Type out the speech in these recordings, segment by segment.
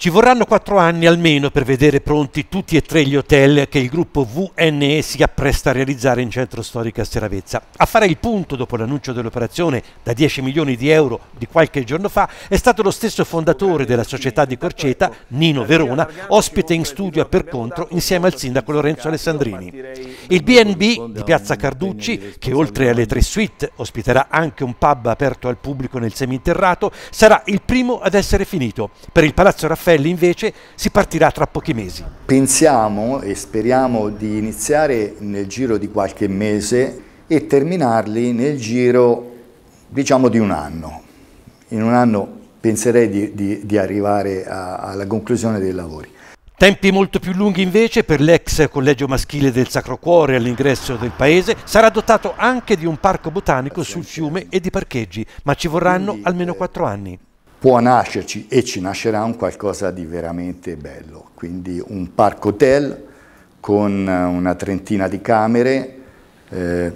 Ci vorranno quattro anni almeno per vedere pronti tutti e tre gli hotel che il gruppo VNE si appresta a realizzare in centro storico a Seravezza. A fare il punto dopo l'annuncio dell'operazione da 10 milioni di euro di qualche giorno fa è stato lo stesso fondatore della società di Corceta, Nino Verona, ospite in studio a Percontro insieme al sindaco Lorenzo Alessandrini. Il BNB di Piazza Carducci, che oltre alle tre suite ospiterà anche un pub aperto al pubblico nel seminterrato, sarà il primo ad essere finito. Per il Palazzo Raffaele Raffaelli invece si partirà tra pochi mesi. Pensiamo e speriamo di iniziare nel giro di qualche mese e terminarli nel giro diciamo di un anno. In un anno penserei di, di, di arrivare a, alla conclusione dei lavori. Tempi molto più lunghi invece per l'ex collegio maschile del Sacro Cuore all'ingresso del paese sarà dotato anche di un parco botanico sul fiume e di parcheggi, ma ci vorranno almeno eh, quattro anni può nascerci e ci nascerà un qualcosa di veramente bello, quindi un parco hotel con eh, una trentina di camere, eh,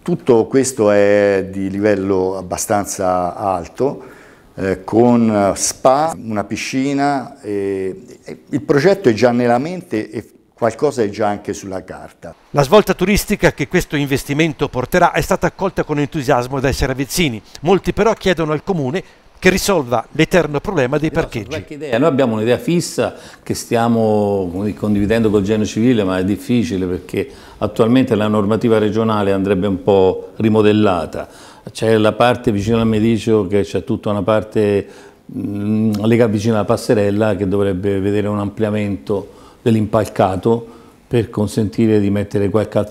tutto questo è di livello abbastanza alto, eh, con spa, una piscina, eh, il progetto è già nella mente e qualcosa è già anche sulla carta. La svolta turistica che questo investimento porterà è stata accolta con entusiasmo dai seravezzini. Molti però chiedono al comune che risolva l'eterno problema dei parcheggi. Noi abbiamo un'idea fissa che stiamo condividendo col genio civile, ma è difficile perché attualmente la normativa regionale andrebbe un po' rimodellata. C'è la parte vicino al Medicio che c'è tutta una parte mm, legata vicino alla passerella che dovrebbe vedere un ampliamento dell'impalcato per consentire di mettere qualche,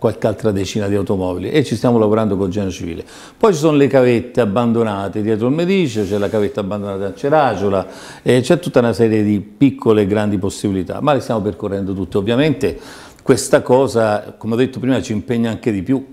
qualche, altra decina di automobili e ci stiamo lavorando con Genio Civile. Poi ci sono le cavette abbandonate dietro il Medice, c'è la cavetta abbandonata a Ceraciola, eh, c'è tutta una serie di piccole e grandi possibilità, ma le stiamo percorrendo tutte. Ovviamente questa cosa, come ho detto prima, ci impegna anche di più